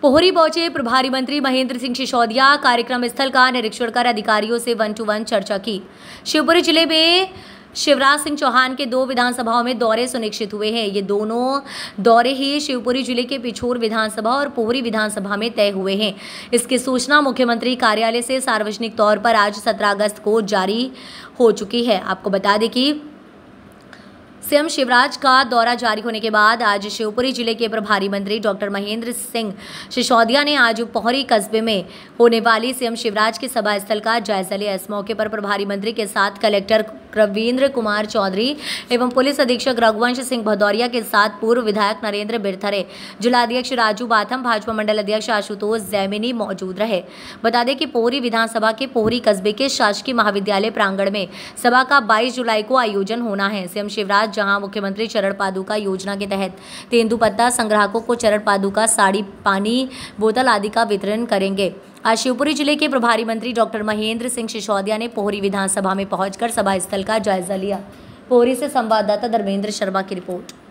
पोहरी पहुंचे प्रभारी मंत्री महेंद्र सिंह सिसोदिया कार्यक्रम स्थल का निरीक्षण कर अधिकारियों से वन टू वन चर्चा की शिवपुरी जिले में शिवराज सिंह चौहान के दो विधानसभाओं में दौरे सुनिश्चित हुए हैं ये दोनों दौरे ही शिवपुरी जिले के पिछोर विधानसभा और पोहरी विधानसभा में तय हुए हैं इसकी सूचना मुख्यमंत्री कार्यालय से सार्वजनिक तौर पर आज सत्रह अगस्त को जारी हो चुकी है आपको बता दें कि सीएम शिवराज का दौरा जारी होने के बाद आज शिवपुरी जिले के प्रभारी मंत्री डॉक्टर महेंद्र सिंह सिसोदिया ने आज पोहरी कस्बे में होने वाली सीएम शिवराज के सभा स्थल का जायजा लिया इस मौके पर प्रभारी मंत्री के साथ कलेक्टर रविन्द्र कुमार चौधरी एवं पुलिस अधीक्षक रघुवंश सिंह भदौरिया के साथ पूर्व विधायक नरेंद्र बिरथरे जिलाध्यक्ष राजू बाथम भाजपा मंडल अध्यक्ष आशुतोष जैमिनी मौजूद रहे बता दें कि पोहरी विधानसभा के पोहरी कस्बे के शासकीय महाविद्यालय प्रांगण में सभा का बाईस जुलाई को आयोजन होना है सीएम शिवराज जहां मुख्यमंत्री चरण पादुका योजना के तहत तेंदुपत्ता संग्राहकों को चरण पादुका साड़ी पानी बोतल आदि का वितरण करेंगे आज शिवपुरी जिले के प्रभारी मंत्री डॉक्टर महेंद्र सिंह सिसोदिया ने पोहरी विधानसभा में पहुंचकर सभा स्थल का जायजा लिया पोहरी से संवाददाता धर्मेंद्र शर्मा की रिपोर्ट